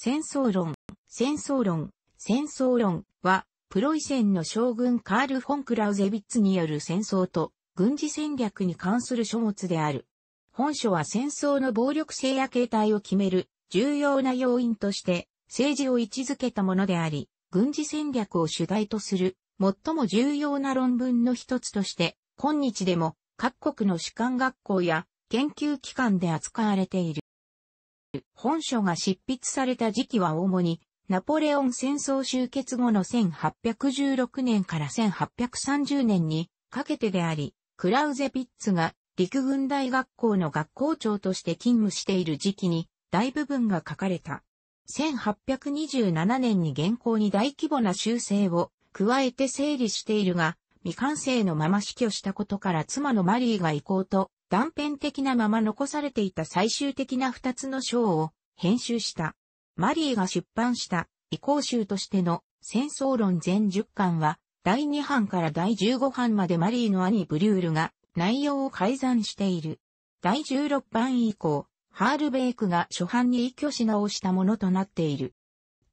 戦争論、戦争論、戦争論は、プロイセンの将軍カール・フォン・クラウゼビッツによる戦争と軍事戦略に関する書物である。本書は戦争の暴力性や形態を決める重要な要因として政治を位置づけたものであり、軍事戦略を主題とする最も重要な論文の一つとして、今日でも各国の士官学校や研究機関で扱われている。る本書が執筆された時期は主にナポレオン戦争終結後の1816年から1830年にかけてであり、クラウゼピッツが陸軍大学校の学校長として勤務している時期に大部分が書かれた。1827年に原稿に大規模な修正を加えて整理しているが、未完成のまま死去したことから妻のマリーが行こうと断片的なまま残されていた最終的な二つの章を編集した。マリーが出版した移行集としての戦争論全10巻は第2版から第15版までマリーの兄ブリュールが内容を改ざんしている。第16版以降、ハールベイクが初版に依拠し直したものとなっている。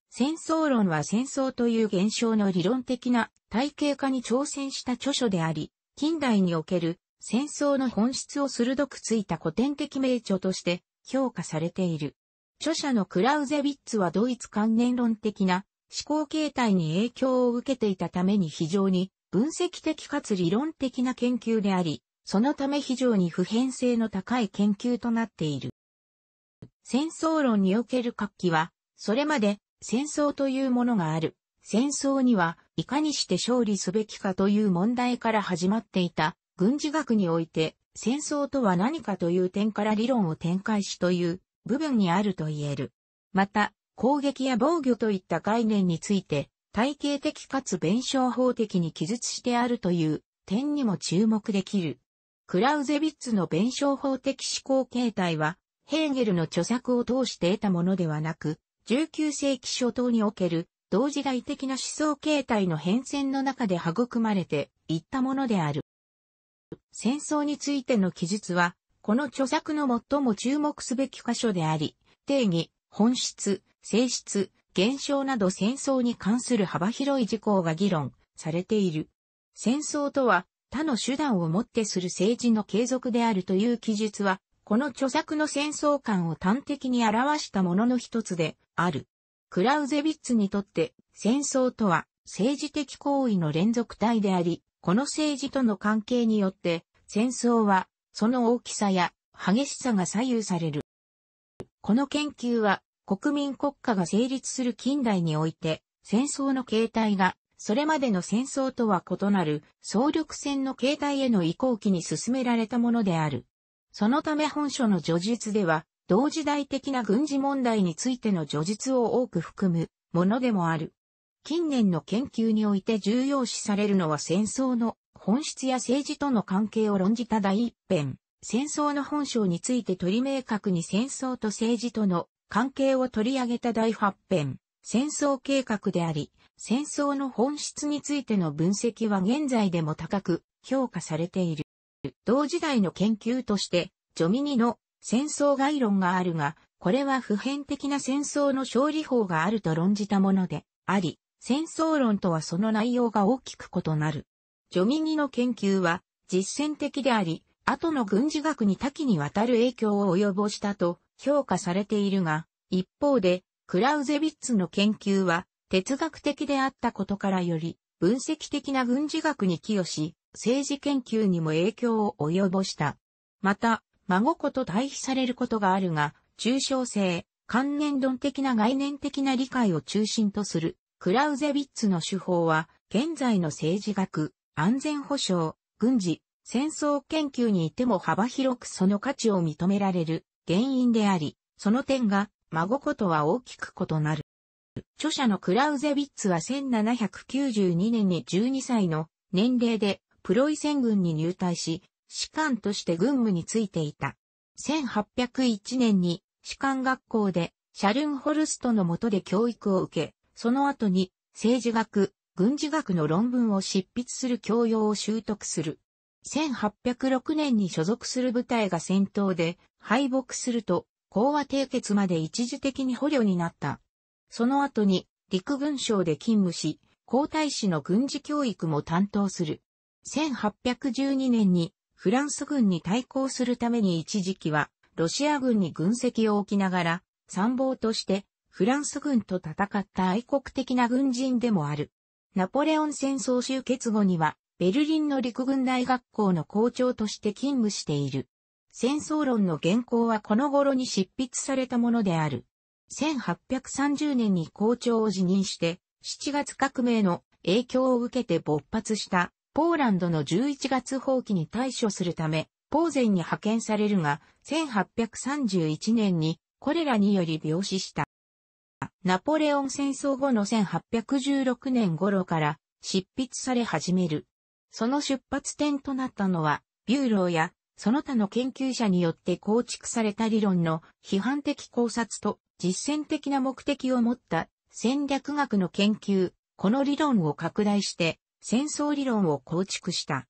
戦争論は戦争という現象の理論的な体系化に挑戦した著書であり、近代における戦争の本質を鋭くついた古典的名著として評価されている。著者のクラウゼビッツはドイツ関連論的な思考形態に影響を受けていたために非常に分析的かつ理論的な研究であり、そのため非常に普遍性の高い研究となっている。戦争論における活気は、それまで戦争というものがある。戦争にはいかにして勝利すべきかという問題から始まっていた軍事学において戦争とは何かという点から理論を展開しという部分にあると言える。また、攻撃や防御といった概念について、体系的かつ弁証法的に記述してあるという点にも注目できる。クラウゼビッツの弁証法的思考形態は、ヘーゲルの著作を通して得たものではなく、19世紀初頭における同時代的な思想形態の変遷の中で育まれていったものである。戦争についての記述は、この著作の最も注目すべき箇所であり、定義、本質、性質、現象など戦争に関する幅広い事項が議論されている。戦争とは他の手段をもってする政治の継続であるという記述は、この著作の戦争観を端的に表したものの一つである。クラウゼビッツにとって戦争とは政治的行為の連続体であり、この政治との関係によって、戦争は、その大きさや激しさが左右される。この研究は、国民国家が成立する近代において、戦争の形態が、それまでの戦争とは異なる、総力戦の形態への移行期に進められたものである。そのため本書の叙述では、同時代的な軍事問題についての叙述を多く含むものでもある。近年の研究において重要視されるのは戦争の本質や政治との関係を論じた第一編、戦争の本性について取り明確に戦争と政治との関係を取り上げた第八編、戦争計画であり、戦争の本質についての分析は現在でも高く評価されている。同時代の研究として、ジョミニの戦争概論があるが、これは普遍的な戦争の勝利法があると論じたものであり、戦争論とはその内容が大きく異なる。ジョミニの研究は実践的であり、後の軍事学に多岐にわたる影響を及ぼしたと評価されているが、一方で、クラウゼビッツの研究は哲学的であったことからより、分析的な軍事学に寄与し、政治研究にも影響を及ぼした。また、孫子と対比されることがあるが、抽象性、関連論的な概念的な理解を中心とするクラウゼビッツの手法は、現在の政治学、安全保障、軍事、戦争研究にいても幅広くその価値を認められる原因であり、その点が孫ことは大きく異なる。著者のクラウゼビッツは1792年に12歳の年齢でプロイセン軍に入隊し、士官として軍務についていた。1801年に士官学校でシャルンホルストの下で教育を受け、その後に政治学、軍事学の論文を執筆する教養を習得する。1806年に所属する部隊が戦闘で敗北すると、講和締結まで一時的に捕虜になった。その後に陸軍省で勤務し、皇太子の軍事教育も担当する。1812年にフランス軍に対抗するために一時期はロシア軍に軍籍を置きながら参謀としてフランス軍と戦った愛国的な軍人でもある。ナポレオン戦争終結後には、ベルリンの陸軍大学校の校長として勤務している。戦争論の原稿はこの頃に執筆されたものである。1830年に校長を辞任して、7月革命の影響を受けて勃発したポーランドの11月放棄に対処するため、ポーゼンに派遣されるが、1831年にこれらにより病死した。ナポレオン戦争後の1816年頃から執筆され始める。その出発点となったのは、ビューローやその他の研究者によって構築された理論の批判的考察と実践的な目的を持った戦略学の研究、この理論を拡大して戦争理論を構築した。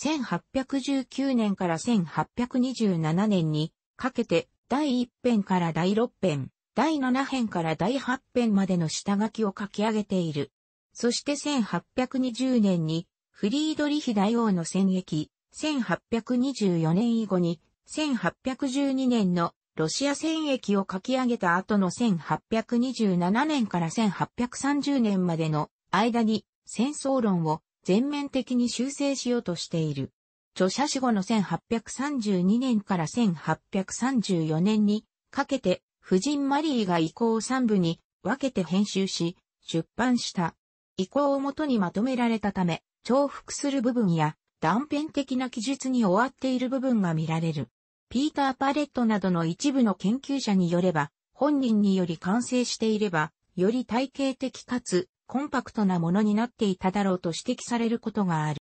1819年から1827年にかけて第1編から第6編、第7編から第8編までの下書きを書き上げている。そして1820年に、フリードリヒ大王の戦役、1824年以後に、1812年のロシア戦役を書き上げた後の1827年から1830年までの間に戦争論を全面的に修正しようとしている。著者死後の1832年から1834年にかけて夫人マリーが遺構を3部に分けて編集し、出版した。遺構をもとにまとめられたため、重複する部分や断片的な記述に終わっている部分が見られる。ピーター・パレットなどの一部の研究者によれば、本人により完成していれば、より体系的かつコンパクトなものになっていただろうと指摘されることがある。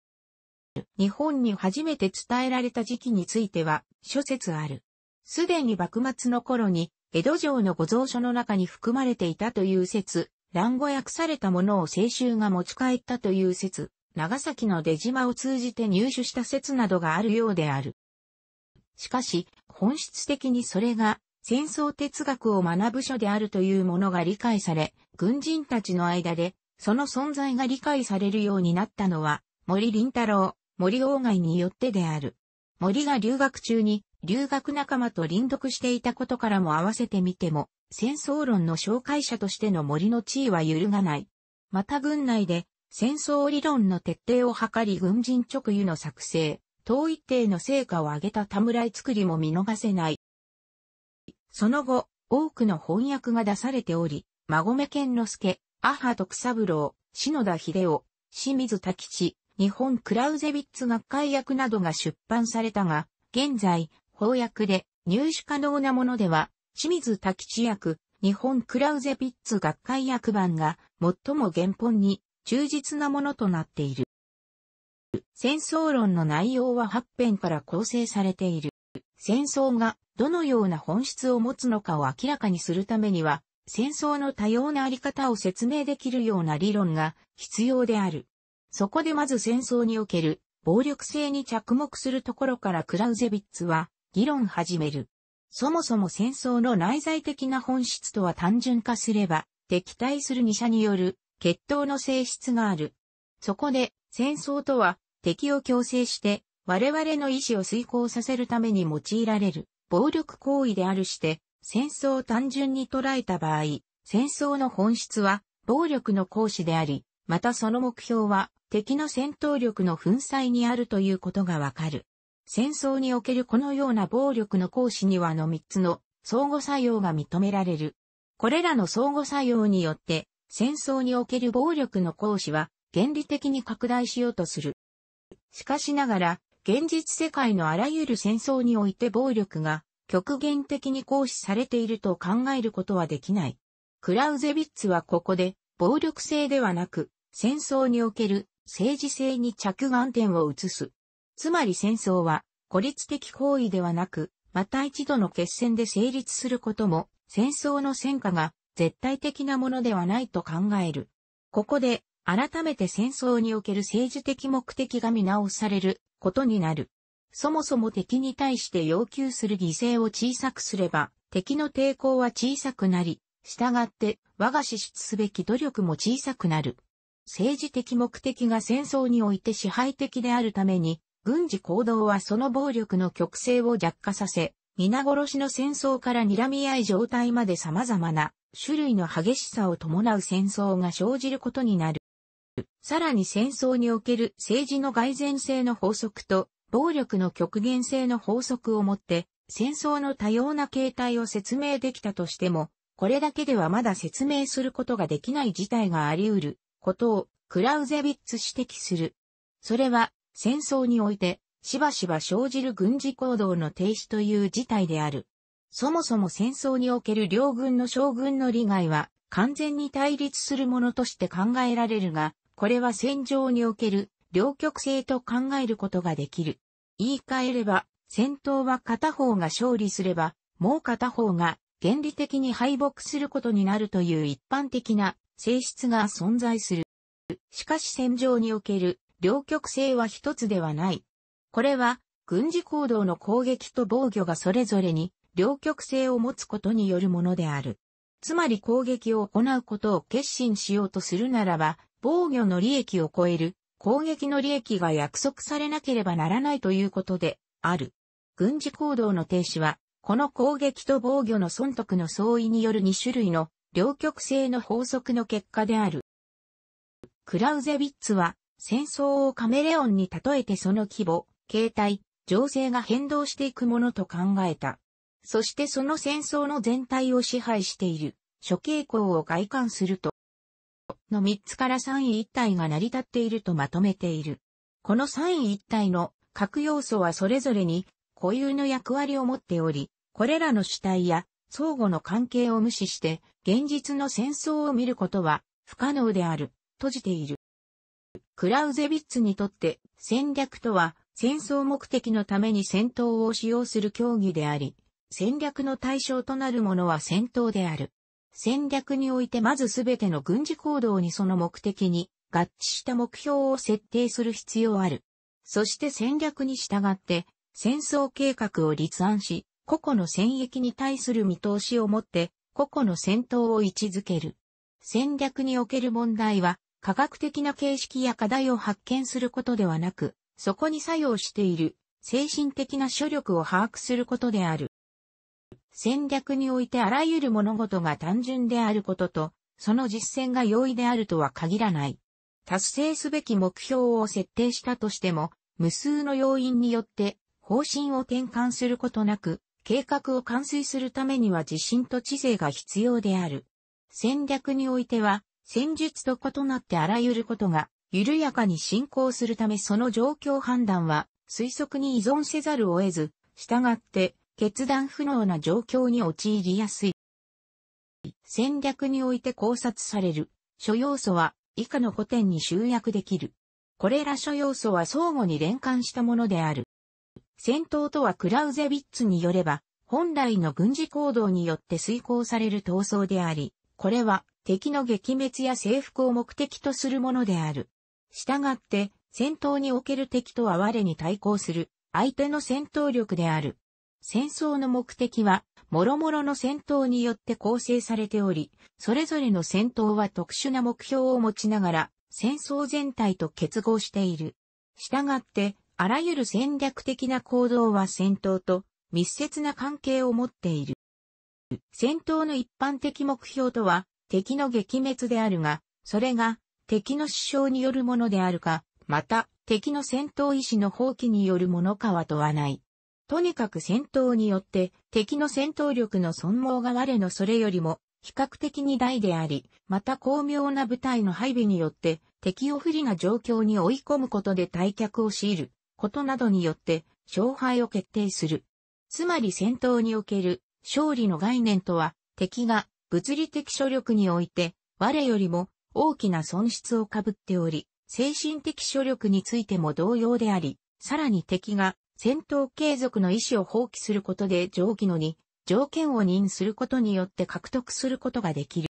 日本に初めて伝えられた時期については諸説ある。すでに幕末の頃に江戸城の御蔵書の中に含まれていたという説、乱語訳されたものを清州が持ち帰ったという説、長崎の出島を通じて入手した説などがあるようである。しかし、本質的にそれが戦争哲学を学ぶ書であるというものが理解され、軍人たちの間でその存在が理解されるようになったのは森林太郎、森鴎外によってである。森が留学中に留学仲間と臨読していたことからも合わせてみても、戦争論の紹介者としての森の地位は揺るがない。また軍内で、戦争理論の徹底を図り軍人直輸の作成、等一定の成果を上げた田村作りも見逃せない。その後、多くの翻訳が出されており、馬込健之助、阿波徳三郎、篠田秀夫、清水滝地、日本クラウゼビッツ学会役などが出版されたが、現在、邦薬で入手可能なものでは、清水滝地役、日本クラウゼピッツ学会役版が最も原本に忠実なものとなっている。戦争論の内容は8編から構成されている。戦争がどのような本質を持つのかを明らかにするためには、戦争の多様なあり方を説明できるような理論が必要である。そこでまず戦争における暴力性に着目するところからクラウゼビッツは議論始める。そもそも戦争の内在的な本質とは単純化すれば、敵対する二者による決闘の性質がある。そこで、戦争とは敵を強制して我々の意志を遂行させるために用いられる暴力行為であるして、戦争を単純に捉えた場合、戦争の本質は暴力の行使であり、またその目標は敵の戦闘力の粉砕にあるということがわかる。戦争におけるこのような暴力の行使にはの3つの相互作用が認められる。これらの相互作用によって、戦争における暴力の行使は原理的に拡大しようとする。しかしながら、現実世界のあらゆる戦争において暴力が極限的に行使されていると考えることはできない。クラウゼビッツはここで、暴力性ではなく、戦争における政治性に着眼点を移す。つまり戦争は孤立的行為ではなく、また一度の決戦で成立することも、戦争の戦果が絶対的なものではないと考える。ここで、改めて戦争における政治的目的が見直されることになる。そもそも敵に対して要求する犠牲を小さくすれば、敵の抵抗は小さくなり、従って我が支出すべき努力も小さくなる。政治的目的が戦争において支配的であるために、軍事行動はその暴力の極性を弱化させ、皆殺しの戦争から睨み合い状態まで様々な種類の激しさを伴う戦争が生じることになる。さらに戦争における政治の蓋然性の法則と暴力の極限性の法則をもって戦争の多様な形態を説明できたとしても、これだけではまだ説明することができない事態があり得ることをクラウゼビッツ指摘する。それは戦争において、しばしば生じる軍事行動の停止という事態である。そもそも戦争における両軍の将軍の利害は、完全に対立するものとして考えられるが、これは戦場における両極性と考えることができる。言い換えれば、戦闘は片方が勝利すれば、もう片方が原理的に敗北することになるという一般的な性質が存在する。しかし戦場における両極性は一つではない。これは、軍事行動の攻撃と防御がそれぞれに、両極性を持つことによるものである。つまり攻撃を行うことを決心しようとするならば、防御の利益を超える、攻撃の利益が約束されなければならないということで、ある。軍事行動の停止は、この攻撃と防御の損得の相違による2種類の両極性の法則の結果である。クラウゼビッツは戦争をカメレオンに例えてその規模、形態、情勢が変動していくものと考えた。そしてその戦争の全体を支配している諸傾向を外観すると、の三つから三位一体が成り立っているとまとめている。この三位一体の各要素はそれぞれに固有の役割を持っており、これらの主体や相互の関係を無視して現実の戦争を見ることは不可能である、閉じている。クラウゼビッツにとって戦略とは戦争目的のために戦闘を使用する競技であり、戦略の対象となるものは戦闘である。戦略においてまずすべての軍事行動にその目的に合致した目標を設定する必要ある。そして戦略に従って戦争計画を立案し、個々の戦役に対する見通しを持って個々の戦闘を位置づける。戦略における問題は科学的な形式や課題を発見することではなく、そこに作用している精神的な諸力を把握することである。戦略においてあらゆる物事が単純であることと、その実践が容易であるとは限らない。達成すべき目標を設定したとしても、無数の要因によって方針を転換することなく、計画を完遂するためには自信と知性が必要である。戦略においては、戦術と異なってあらゆることが緩やかに進行するためその状況判断は推測に依存せざるを得ず、従って決断不能な状況に陥りやすい。戦略において考察される諸要素は以下の古典に集約できる。これら諸要素は相互に連関したものである。戦闘とはクラウゼビッツによれば、本来の軍事行動によって遂行される闘争であり、これは敵の撃滅や征服を目的とするものである。従って、戦闘における敵とは我に対抗する、相手の戦闘力である。戦争の目的は、諸々の戦闘によって構成されており、それぞれの戦闘は特殊な目標を持ちながら、戦争全体と結合している。従って、あらゆる戦略的な行動は戦闘と密接な関係を持っている。戦闘の一般的目標とは、敵の撃滅であるが、それが敵の首相によるものであるか、また敵の戦闘意志の放棄によるものかは問わない。とにかく戦闘によって敵の戦闘力の損耗が我のそれよりも比較的に大であり、また巧妙な部隊の配備によって敵を不利な状況に追い込むことで退却を強いることなどによって勝敗を決定する。つまり戦闘における勝利の概念とは敵が物理的諸力において、我よりも大きな損失を被っており、精神的諸力についても同様であり、さらに敵が戦闘継続の意思を放棄することで上記のに、条件を認することによって獲得することができる。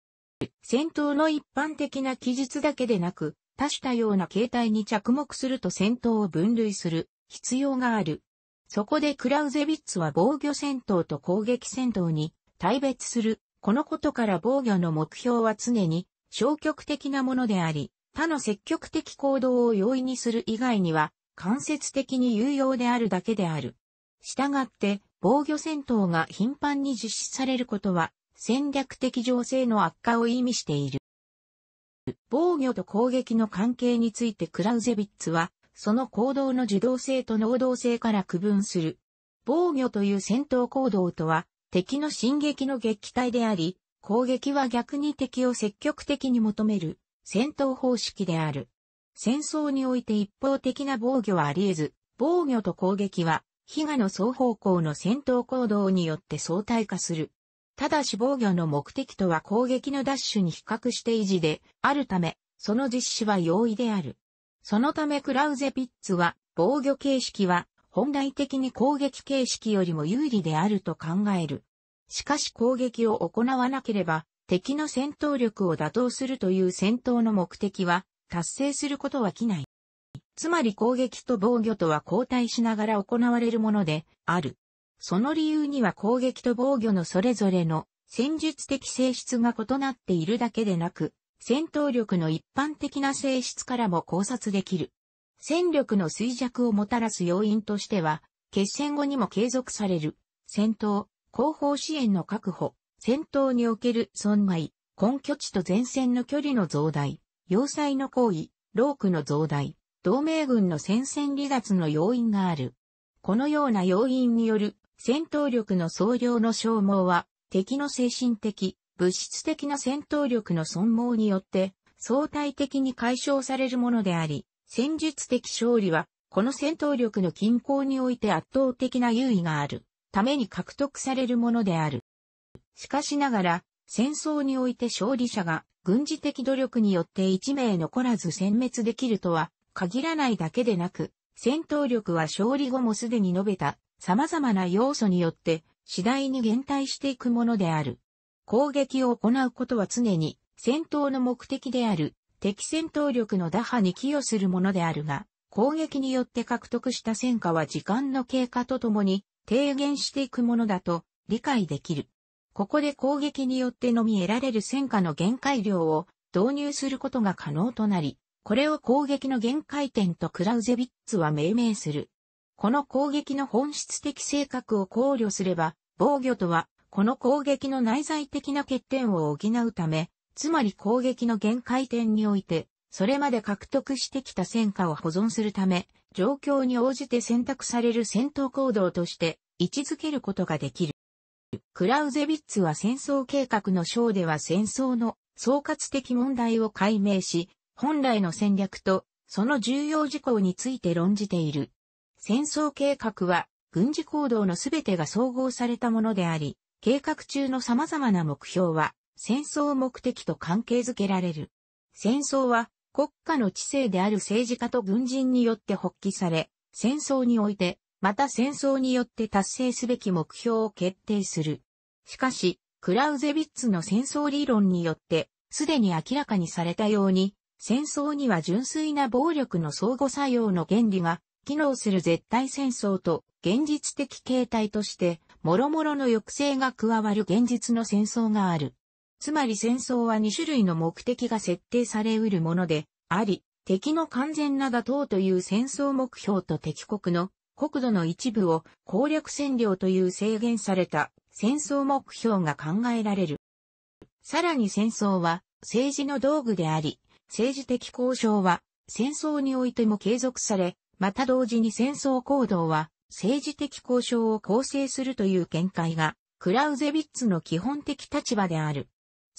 戦闘の一般的な記述だけでなく、多種多様な形態に着目すると戦闘を分類する必要がある。そこでクラウゼビッツは防御戦闘と攻撃戦闘に大別するこのことから防御の目標は常に消極的なものであり、他の積極的行動を容易にする以外には間接的に有用であるだけである。したがって、防御戦闘が頻繁に実施されることは戦略的情勢の悪化を意味している。防御と攻撃の関係についてクラウゼビッツは、その行動の受動性と能動性から区分する。防御という戦闘行動とは、敵の進撃の撃退であり、攻撃は逆に敵を積極的に求める戦闘方式である。戦争において一方的な防御はあり得ず、防御と攻撃は、被害の双方向の戦闘行動によって相対化する。ただし防御の目的とは攻撃の奪取に比較して維持であるため、その実施は容易である。そのためクラウゼピッツは、防御形式は本来的に攻撃形式よりも有利であると考える。しかし攻撃を行わなければ、敵の戦闘力を打倒するという戦闘の目的は、達成することはきない。つまり攻撃と防御とは交代しながら行われるものである。その理由には攻撃と防御のそれぞれの戦術的性質が異なっているだけでなく、戦闘力の一般的な性質からも考察できる。戦力の衰弱をもたらす要因としては、決戦後にも継続される、戦闘、後方支援の確保、戦闘における損害、根拠地と前線の距離の増大、要塞の行為、ロークの増大、同盟軍の戦線離脱の要因がある。このような要因による戦闘力の総量の消耗は、敵の精神的、物質的な戦闘力の損耗によって、相対的に解消されるものであり、戦術的勝利は、この戦闘力の均衡において圧倒的な優位がある、ために獲得されるものである。しかしながら、戦争において勝利者が軍事的努力によって一名残らず殲滅できるとは限らないだけでなく、戦闘力は勝利後もすでに述べた様々な要素によって次第に減退していくものである。攻撃を行うことは常に戦闘の目的である敵戦闘力の打破に寄与するものであるが、攻撃によって獲得した戦果は時間の経過とともに低減していくものだと理解できる。ここで攻撃によってのみ得られる戦果の限界量を導入することが可能となり、これを攻撃の限界点とクラウゼビッツは命名する。この攻撃の本質的性格を考慮すれば、防御とは、この攻撃の内在的な欠点を補うため、つまり攻撃の限界点において、それまで獲得してきた戦果を保存するため、状況に応じて選択される戦闘行動として位置づけることができる。クラウゼビッツは戦争計画の章では戦争の総括的問題を解明し、本来の戦略とその重要事項について論じている。戦争計画は軍事行動のすべてが総合されたものであり、計画中の様々な目標は戦争目的と関係づけられる。戦争は国家の知性である政治家と軍人によって発起され、戦争において、また戦争によって達成すべき目標を決定する。しかし、クラウゼビッツの戦争理論によって、すでに明らかにされたように、戦争には純粋な暴力の相互作用の原理が、機能する絶対戦争と現実的形態として、諸々の抑制が加わる現実の戦争がある。つまり戦争は2種類の目的が設定され得るものであり、敵の完全な打倒という戦争目標と敵国の国土の一部を攻略占領という制限された戦争目標が考えられる。さらに戦争は政治の道具であり、政治的交渉は戦争においても継続され、また同時に戦争行動は政治的交渉を構成するという見解がクラウゼビッツの基本的立場である。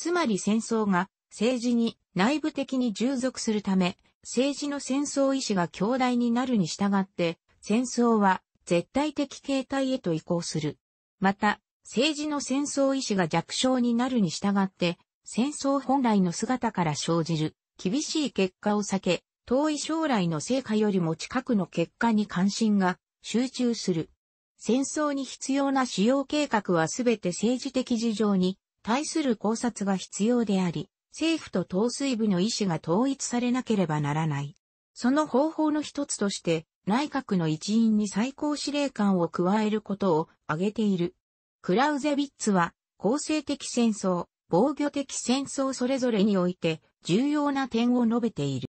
つまり戦争が政治に内部的に従属するため、政治の戦争意志が強大になるに従って、戦争は絶対的形態へと移行する。また、政治の戦争意志が弱小になるに従って、戦争本来の姿から生じる厳しい結果を避け、遠い将来の成果よりも近くの結果に関心が集中する。戦争に必要な使用計画はすべて政治的事情に対する考察が必要であり、政府と統帥部の意思が統一されなければならない。その方法の一つとして、内閣の一員に最高司令官を加えることを挙げている。クラウゼビッツは、構成的戦争、防御的戦争それぞれにおいて重要な点を述べている。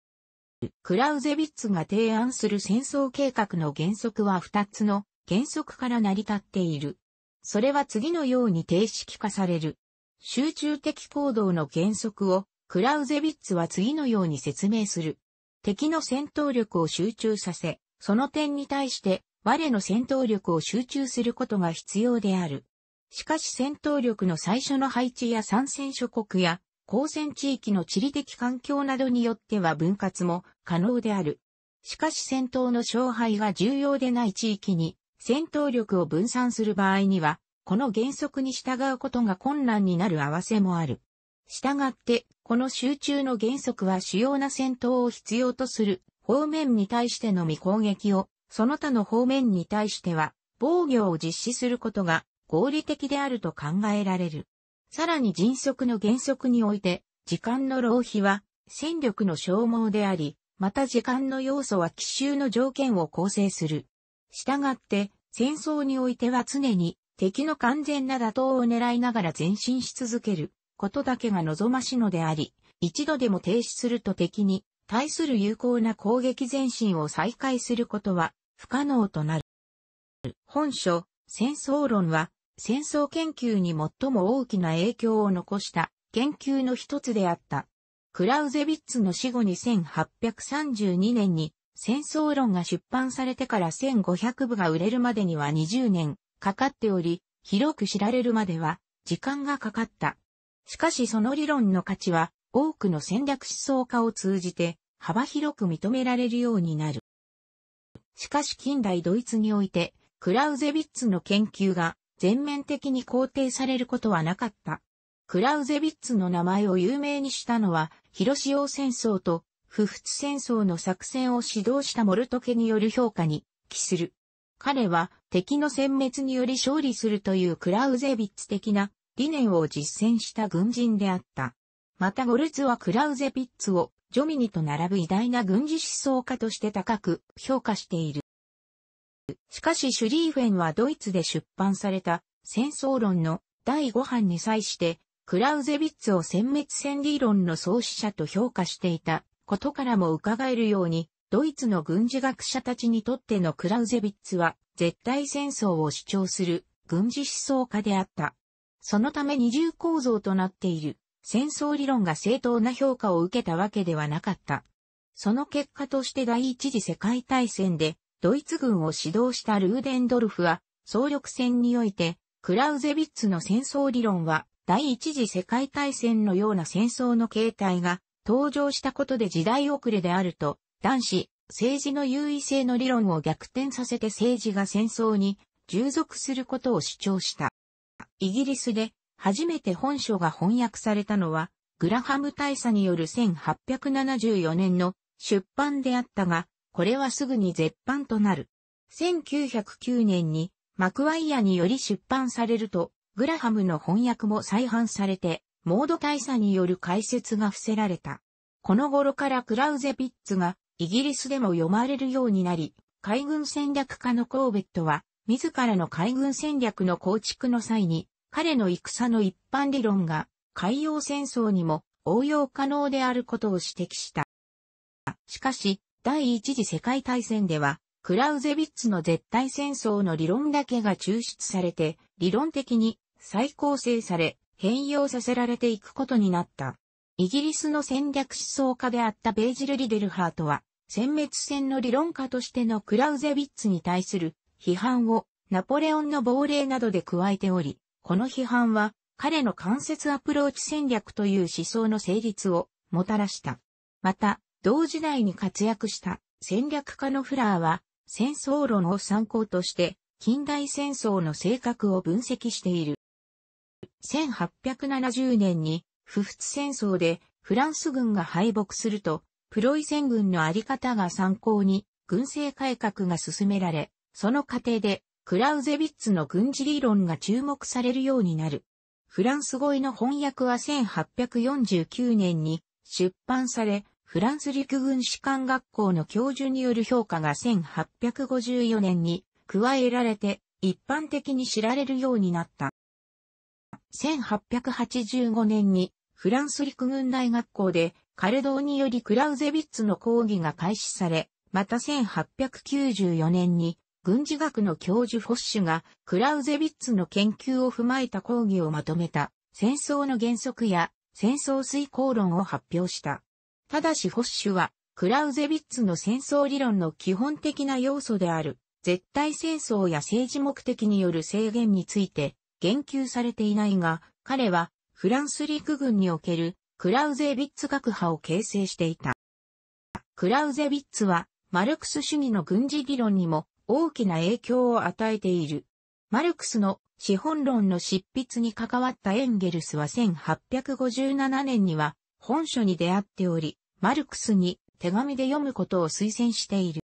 クラウゼビッツが提案する戦争計画の原則は二つの原則から成り立っている。それは次のように定式化される。集中的行動の原則をクラウゼビッツは次のように説明する。敵の戦闘力を集中させ、その点に対して我の戦闘力を集中することが必要である。しかし戦闘力の最初の配置や参戦諸国や交戦地域の地理的環境などによっては分割も可能である。しかし戦闘の勝敗が重要でない地域に戦闘力を分散する場合にはこの原則に従うことが困難になる合わせもある。従って、この集中の原則は主要な戦闘を必要とする方面に対してのみ攻撃を、その他の方面に対しては防御を実施することが合理的であると考えられる。さらに迅速の原則において、時間の浪費は戦力の消耗であり、また時間の要素は奇襲の条件を構成する。従って、戦争においては常に敵の完全な打倒を狙いながら前進し続けることだけが望ましのであり、一度でも停止すると敵に対する有効な攻撃前進を再開することは不可能となる。本書、戦争論は、戦争研究に最も大きな影響を残した研究の一つであった。クラウゼビッツの死後1 8 3 2年に戦争論が出版されてから1500部が売れるまでには20年かかっており、広く知られるまでは時間がかかった。しかしその理論の価値は多くの戦略思想家を通じて幅広く認められるようになる。しかし近代ドイツにおいて、クラウゼビッツの研究が全面的に肯定されることはなかった。クラウゼビッツの名前を有名にしたのは、広潮戦争と、不仏戦争の作戦を指導したモルトケによる評価に帰する。彼は敵の殲滅により勝利するというクラウゼビッツ的な理念を実践した軍人であった。またゴルツはクラウゼビッツをジョミニと並ぶ偉大な軍事思想家として高く評価している。しかしシュリーフェンはドイツで出版された戦争論の第5版に際してクラウゼビッツを殲滅戦理論の創始者と評価していたことからも伺えるようにドイツの軍事学者たちにとってのクラウゼビッツは、絶対戦争を主張する軍事思想家であった。そのため二重構造となっている戦争理論が正当な評価を受けたわけではなかった。その結果として第一次世界大戦でドイツ軍を指導したルーデンドルフは総力戦においてクラウゼビッツの戦争理論は第一次世界大戦のような戦争の形態が登場したことで時代遅れであると男子、政治の優位性の理論を逆転させて政治が戦争に従属することを主張した。イギリスで初めて本書が翻訳されたのは、グラハム大佐による1874年の出版であったが、これはすぐに絶版となる。1909年にマクワイアにより出版されると、グラハムの翻訳も再版されて、モード大佐による解説が伏せられた。この頃からクラウゼピッツがイギリスでも読まれるようになり、海軍戦略家のコーベットは、自らの海軍戦略の構築の際に、彼の戦の一般理論が海洋戦争にも応用可能であることを指摘した。しかし、第一次世界大戦では、クラウゼビッツの絶対戦争の理論だけが抽出されて、理論的に再構成され、変容させられていくことになった。イギリスの戦略思想家であったベージル・リデルハートは、殲滅戦の理論家としてのクラウゼビッツに対する批判をナポレオンの亡霊などで加えており、この批判は彼の間接アプローチ戦略という思想の成立をもたらした。また、同時代に活躍した戦略家のフラーは戦争論を参考として近代戦争の性格を分析している。1870年に不仏戦争でフランス軍が敗北するとプロイセン軍のあり方が参考に、軍政改革が進められ、その過程で、クラウゼビッツの軍事理論が注目されるようになる。フランス語への翻訳は1849年に出版され、フランス陸軍士官学校の教授による評価が1854年に加えられて一般的に知られるようになった。1885年にフランス陸軍大学校でカルドーによりクラウゼビッツの講義が開始され、また1894年に軍事学の教授フォッシュがクラウゼビッツの研究を踏まえた講義をまとめた戦争の原則や戦争遂行論を発表した。ただしフォッシュはクラウゼビッツの戦争理論の基本的な要素である絶対戦争や政治目的による制限について言及されていないが、彼はフランス陸軍におけるクラウゼビッツ学派を形成していた。クラウゼビッツは、マルクス主義の軍事理論にも大きな影響を与えている。マルクスの資本論の執筆に関わったエンゲルスは1857年には本書に出会っており、マルクスに手紙で読むことを推薦している。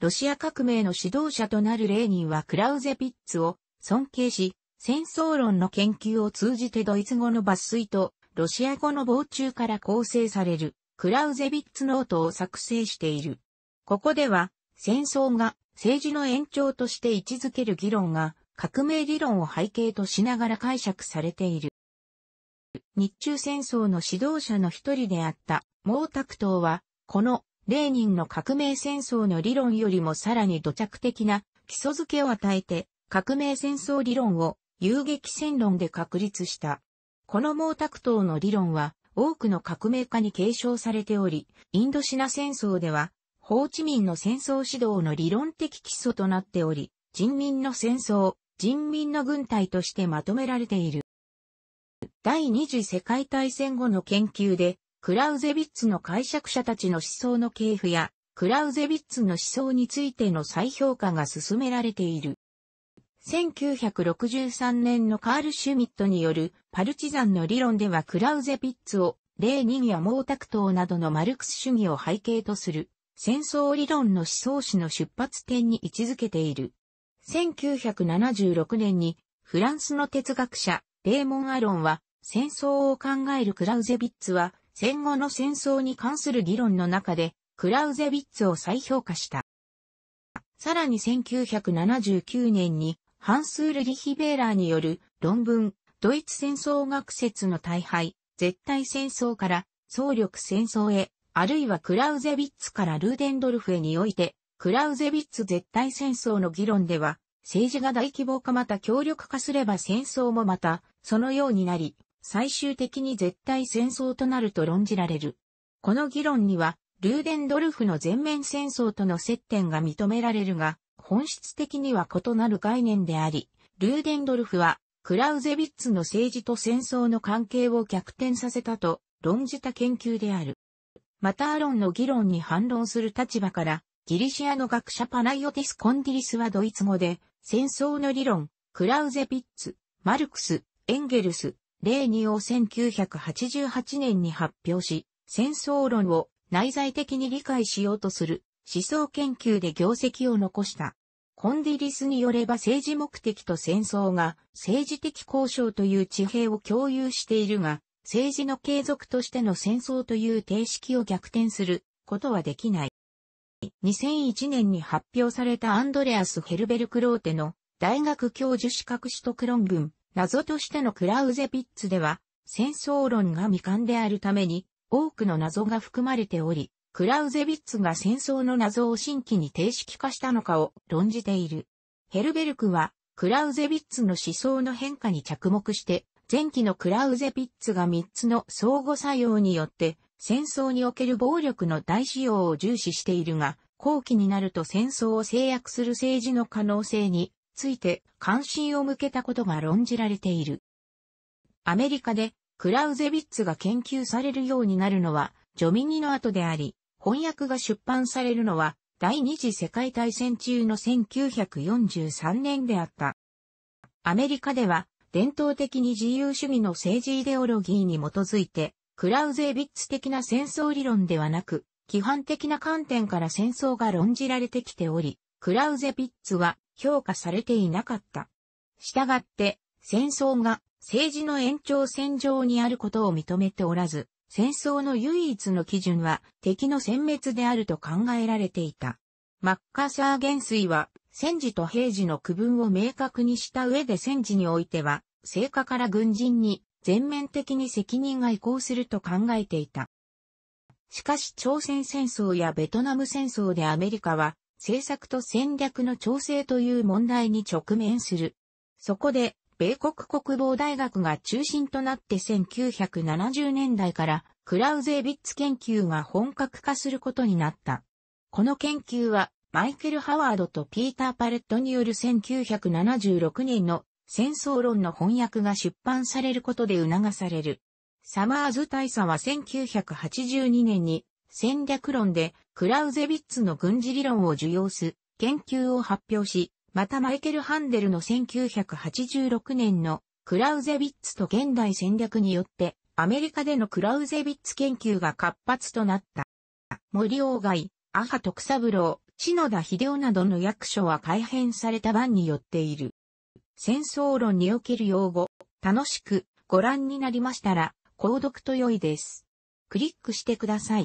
ロシア革命の指導者となるレーニンはクラウゼビッツを尊敬し、戦争論の研究を通じてドイツ語の抜粋とロシア語の傍中から構成されるクラウゼビッツノートを作成している。ここでは、戦争が政治の延長として位置づける議論が革命理論を背景としながら解釈されている。日中戦争の指導者の一人であった毛沢東は、このレーニンの革命戦争の理論よりもさらに土着的な基礎づけを与えて革命戦争理論を遊撃戦論で確立した。この毛沢東の理論は多くの革命家に継承されており、インドシナ戦争では、ホーチミンの戦争指導の理論的基礎となっており、人民の戦争、人民の軍隊としてまとめられている。第二次世界大戦後の研究で、クラウゼビッツの解釈者たちの思想の系譜や、クラウゼビッツの思想についての再評価が進められている。1963年のカール・シュミットによるパルチザンの理論ではクラウゼピッツを、レーニンや毛沢東などのマルクス主義を背景とする、戦争理論の思想史の出発点に位置づけている。1976年に、フランスの哲学者、レーモン・アロンは、戦争を考えるクラウゼビッツは、戦後の戦争に関する議論の中で、クラウゼビッツを再評価した。さらに1979年に、ハンスール・リヒベーラーによる論文、ドイツ戦争学説の大敗、絶対戦争から総力戦争へ、あるいはクラウゼビッツからルーデンドルフへにおいて、クラウゼビッツ絶対戦争の議論では、政治が大規模化また強力化すれば戦争もまた、そのようになり、最終的に絶対戦争となると論じられる。この議論には、ルーデンドルフの全面戦争との接点が認められるが、本質的には異なる概念であり、ルーデンドルフはクラウゼビッツの政治と戦争の関係を逆転させたと論じた研究である。またアロンの議論に反論する立場から、ギリシアの学者パナイオティス・コンディリスはドイツ語で、戦争の理論、クラウゼビッツ、マルクス、エンゲルス、レーニを1988年に発表し、戦争論を内在的に理解しようとする思想研究で業績を残した。コンディリスによれば政治目的と戦争が政治的交渉という地平を共有しているが、政治の継続としての戦争という定式を逆転することはできない。2001年に発表されたアンドレアス・ヘルベルクローテの大学教授資格取得論文、謎としてのクラウゼピッツでは、戦争論が未完であるために多くの謎が含まれており、クラウゼビッツが戦争の謎を新規に定式化したのかを論じている。ヘルベルクは、クラウゼビッツの思想の変化に着目して、前期のクラウゼビッツが3つの相互作用によって、戦争における暴力の大使用を重視しているが、後期になると戦争を制約する政治の可能性について関心を向けたことが論じられている。アメリカでクラウゼビッツが研究されるようになるのは、ジョミニの後であり、翻訳が出版されるのは、第二次世界大戦中の1943年であった。アメリカでは、伝統的に自由主義の政治イデオロギーに基づいて、クラウゼービッツ的な戦争理論ではなく、規範的な観点から戦争が論じられてきており、クラウゼビッツは評価されていなかった。したがって、戦争が政治の延長線上にあることを認めておらず、戦争の唯一の基準は敵の殲滅であると考えられていた。マッカーサー元帥は戦時と平時の区分を明確にした上で戦時においては、成果から軍人に全面的に責任が移行すると考えていた。しかし朝鮮戦争やベトナム戦争でアメリカは政策と戦略の調整という問題に直面する。そこで米国国防大学が中心となって1970年代からクラウゼービッツ研究が本格化することになった。この研究はマイケル・ハワードとピーター・パレットによる1976年の戦争論の翻訳が出版されることで促される。サマーズ大佐は1982年に戦略論でクラウゼビッツの軍事理論を受容す研究を発表し、またマイケル・ハンデルの1986年のクラウゼビッツと現代戦略によってアメリカでのクラウゼビッツ研究が活発となった。森鴎外、アハ徳三郎、篠田秀夫などの役所は改変された版によっている。戦争論における用語、楽しくご覧になりましたら、購読と良いです。クリックしてください。